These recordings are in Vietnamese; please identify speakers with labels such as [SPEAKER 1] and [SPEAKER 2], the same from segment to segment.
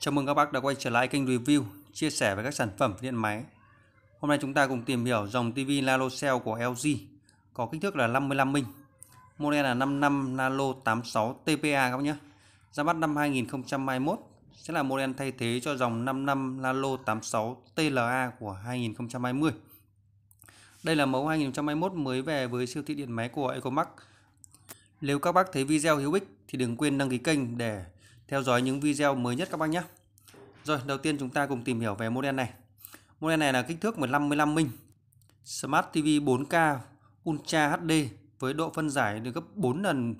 [SPEAKER 1] Chào mừng các bác đã quay trở lại kênh review, chia sẻ về các sản phẩm điện máy. Hôm nay chúng ta cùng tìm hiểu dòng TV NanoCell của LG có kích thước là 55 inch, model là 55 Nano 86 TPA các bác nhé. Ra mắt năm 2021 sẽ là model thay thế cho dòng 55 Nano 86 TLA của 2020. Đây là mẫu 2021 mới về với siêu thị điện máy của Ecomark. Nếu các bác thấy video hữu ích thì đừng quên đăng ký kênh để theo dõi những video mới nhất các bác nhé. Rồi, đầu tiên chúng ta cùng tìm hiểu về model này. Model này là kích thước 155 inch, Smart TV 4K Ultra HD với độ phân giải được gấp 4 lần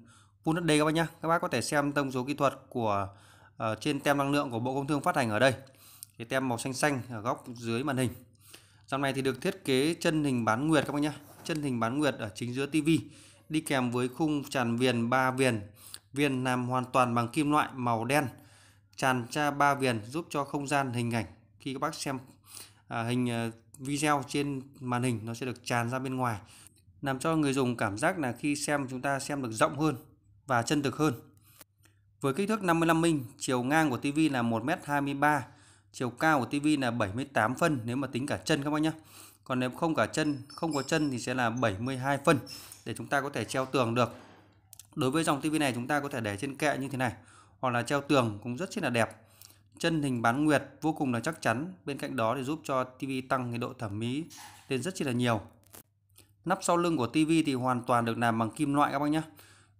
[SPEAKER 1] Full HD các bác nhé. Các bác có thể xem thông số kỹ thuật của uh, trên tem năng lượng của Bộ Công Thương phát hành ở đây. Cái tem màu xanh xanh ở góc dưới màn hình. Dòng này thì được thiết kế chân hình bán nguyệt các bác nhé. Chân hình bán nguyệt ở chính giữa TV đi kèm với khung tràn viền 3 viền Viên làm hoàn toàn bằng kim loại màu đen tràn ra ba viền giúp cho không gian hình ảnh khi các bác xem à, hình à, video trên màn hình nó sẽ được tràn ra bên ngoài làm cho người dùng cảm giác là khi xem chúng ta xem được rộng hơn và chân thực hơn. Với kích thước 55 inch, chiều ngang của TV là 1m23, chiều cao của TV là 78 phân nếu mà tính cả chân các bác nhé. Còn nếu không cả chân, không có chân thì sẽ là 72 phân để chúng ta có thể treo tường được. Đối với dòng tivi này chúng ta có thể để trên kệ như thế này hoặc là treo tường cũng rất là đẹp. Chân hình bán nguyệt vô cùng là chắc chắn, bên cạnh đó thì giúp cho tivi tăng cái độ thẩm mỹ lên rất là nhiều. Nắp sau lưng của tivi thì hoàn toàn được làm bằng kim loại các bác nhé.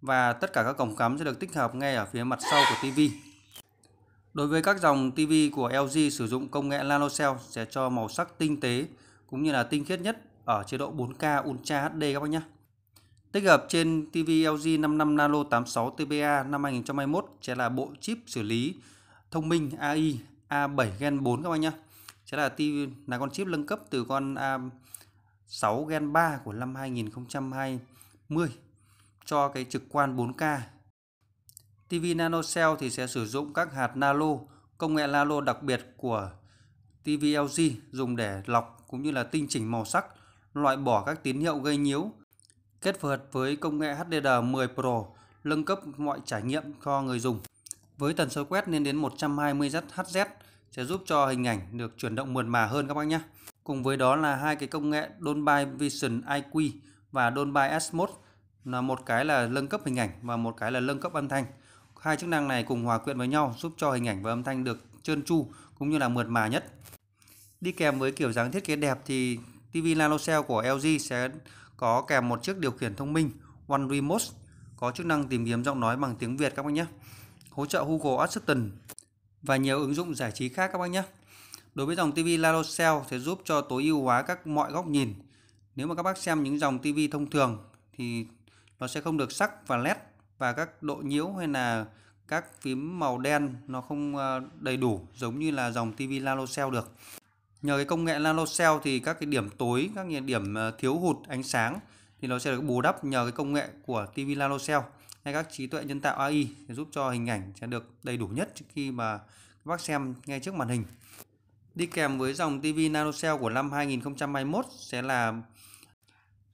[SPEAKER 1] Và tất cả các cổng cắm sẽ được tích hợp ngay ở phía mặt sau của tivi. Đối với các dòng tivi của LG sử dụng công nghệ NanoCell sẽ cho màu sắc tinh tế cũng như là tinh khiết nhất ở chế độ 4K Ultra HD các bác nhé. Tích hợp trên TV LG 55 Nano 86 tba năm 2021 sẽ là bộ chip xử lý thông minh AI A7 Gen 4 các bạn nhé. Sẽ là TV, là con chip nâng cấp từ con A6 Gen 3 của năm 2020 cho cái trực quan 4K. TV cell thì sẽ sử dụng các hạt nano, công nghệ nano đặc biệt của TV LG dùng để lọc cũng như là tinh chỉnh màu sắc, loại bỏ các tín hiệu gây nhiễu Kết hợp với công nghệ HDR10 Pro nâng cấp mọi trải nghiệm cho người dùng. Với tần số quét lên đến 120Hz sẽ giúp cho hình ảnh được chuyển động mượt mà hơn các bác nhé. Cùng với đó là hai cái công nghệ Dolby Vision IQ và Dolby Atmos là một cái là nâng cấp hình ảnh và một cái là nâng cấp âm thanh. Hai chức năng này cùng hòa quyện với nhau giúp cho hình ảnh và âm thanh được trơn tru cũng như là mượt mà nhất. Đi kèm với kiểu dáng thiết kế đẹp thì TV NanoCell của LG sẽ có kèm một chiếc điều khiển thông minh One Remote có chức năng tìm kiếm giọng nói bằng tiếng Việt các bác nhé. Hỗ trợ Google Assistant và nhiều ứng dụng giải trí khác các bác nhé. Đối với dòng TV Larocell sẽ giúp cho tối ưu hóa các mọi góc nhìn. Nếu mà các bác xem những dòng TV thông thường thì nó sẽ không được sắc và led và các độ nhiễu hay là các phím màu đen nó không ờ, đầy đủ giống như là dòng TV Larocell được nhờ cái công nghệ nano cell thì các cái điểm tối các cái điểm ờ, thiếu hụt ánh sáng thì nó sẽ được bù đắp nhờ cái công nghệ của TV nano cell hay các trí tuệ nhân tạo AI để giúp cho hình ảnh sẽ được đầy đủ nhất khi mà các bác xem ngay trước màn hình. Đi kèm với dòng TV NanoCell của năm 2021 sẽ là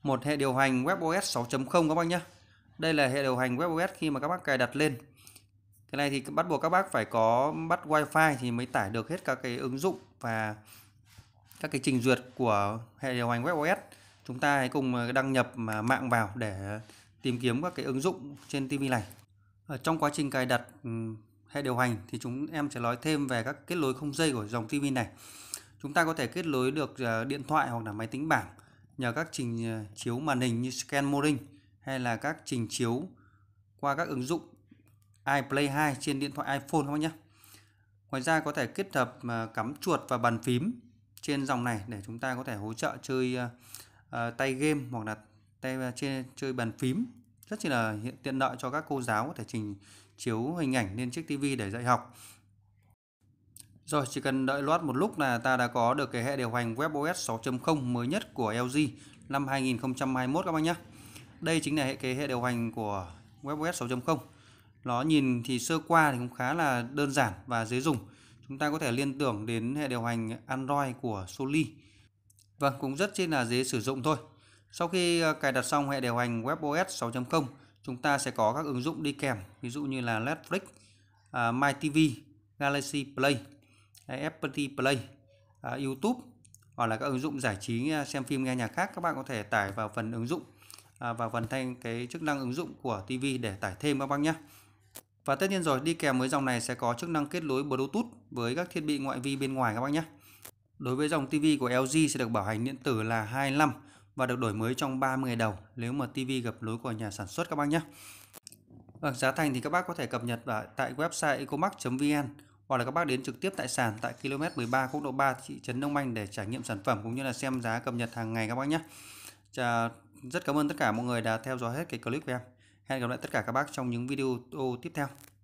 [SPEAKER 1] một hệ điều hành WebOS 6.0 các bác nhé. Đây là hệ điều hành WebOS khi mà các bác cài đặt lên. Cái này thì bắt buộc các bác phải có bắt wifi thì mới tải được hết các cái ứng dụng và các cái trình duyệt của hệ điều hành WebOS chúng ta hãy cùng ờ, đăng nhập mạng vào để tìm kiếm các cái ứng dụng trên TV này ở trong quá trình cài đặt ừ, hệ điều hành thì chúng em sẽ nói thêm về các kết nối không dây của dòng TV này chúng ta có thể kết nối được ờ, điện thoại hoặc là máy tính bảng nhờ các trình ờ, chiếu màn hình như scan modem hay là các trình chiếu qua các ứng dụng iPlay 2 trên điện thoại iPhone không nhé. Ngoài ra có thể kết hợp cắm chuột và bàn phím trên dòng này để chúng ta có thể hỗ trợ chơi uh, tay game hoặc là tay trên ờ, chơi bàn phím rất là hiện tiện lợi cho các cô giáo có thể trình chiếu hình ảnh lên chiếc tivi để dạy học rồi chỉ cần đợi loát một lúc là ta đã có được cái hệ điều hành WebOS 6.0 mới nhất của LG năm 2021 các bạn nhé. Đây chính là hệ cái hệ điều hành của WebOS 6.0. Nó nhìn thì sơ qua thì cũng khá là đơn giản và dễ dùng chúng ta có thể liên tưởng đến hệ điều hành Android của Soli. Vâng, cũng rất trên là dễ sử dụng thôi. Sau khi ờ, cài đặt xong hệ điều hành WebOS 6.0, chúng ta sẽ có các ứng dụng đi kèm, ví dụ như là Netflix, à, MyTV, Galaxy Play, FPT Play, à, YouTube hoặc là các ứng dụng giải trí à, xem phim nghe nhạc khác các bạn có thể tải vào phần ứng dụng và phần thanh cái chức năng ứng dụng của TV để tải thêm các bác nhé. Và tất nhiên rồi, đi kèm với dòng này sẽ có chức năng kết nối Bluetooth với các thiết bị ngoại vi bên ngoài các bác nhé. Đối với dòng TV của LG sẽ được bảo hành điện tử là 25 và được đổi mới trong 30 ngày đầu nếu mà TV gặp lỗi của nhà sản xuất các bác nhé. Ở vâng, giá thành thì các bác có thể cập nhật ở tại website ecomax.vn hoặc là các bác đến trực tiếp tại sàn tại km 13 quốc lộ 3 thị trấn Đông Anh để trải nghiệm sản phẩm cũng như là xem giá cập nhật hàng ngày các bác nhé. Chà, rất cảm ơn tất cả mọi người đã theo dõi hết cái clip của em. Hẹn gặp lại tất cả các bác trong những video tiếp theo.